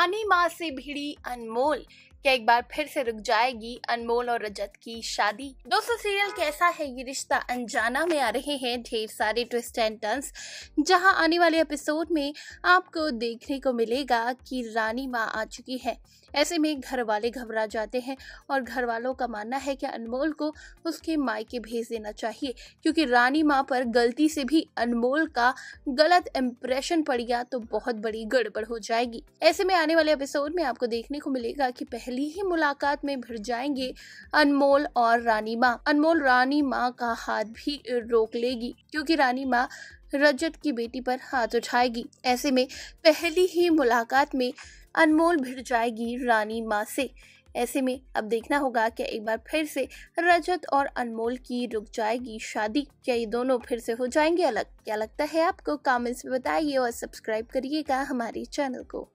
जानी माँ से भिड़ी अनमोल क्या एक बार फिर से रुक जाएगी अनमोल और रजत की शादी दोस्तों सीरियल कैसा है ये रिश्ता अनजाना में आ रहे हैं ढेर सारे ट्विस्ट एंड टर्न्स जहां आने वाले एपिसोड में आपको देखने को मिलेगा कि रानी माँ आ चुकी है ऐसे में घर वाले घबरा जाते हैं और घर वालों का मानना है कि अनमोल को उसके मायके भेज देना चाहिए क्योंकि रानी माँ पर गलती से भी अनमोल का गलत इम्प्रेशन पड़ गया तो बहुत बड़ी गड़बड़ हो जाएगी ऐसे में आने वाले एपिसोड में आपको देखने को मिलेगा कि पहले पहली ही मुलाकात में भिड़ जाएंगे अनमोल और रानी माँ अनमोल रानी माँ का हाथ भी रोक लेगी क्योंकि रानी माँ रजत की बेटी पर हाथ उठाएगी ऐसे में पहली ही मुलाकात में अनमोल भिड़ जाएगी रानी माँ से ऐसे में अब देखना होगा कि एक बार फिर से रजत और अनमोल की रुक जाएगी शादी क्या ये दोनों फिर से हो जाएंगे अलग क्या लगता है आपको कमेंट्स में बताइए और सब्सक्राइब करिएगा हमारे चैनल को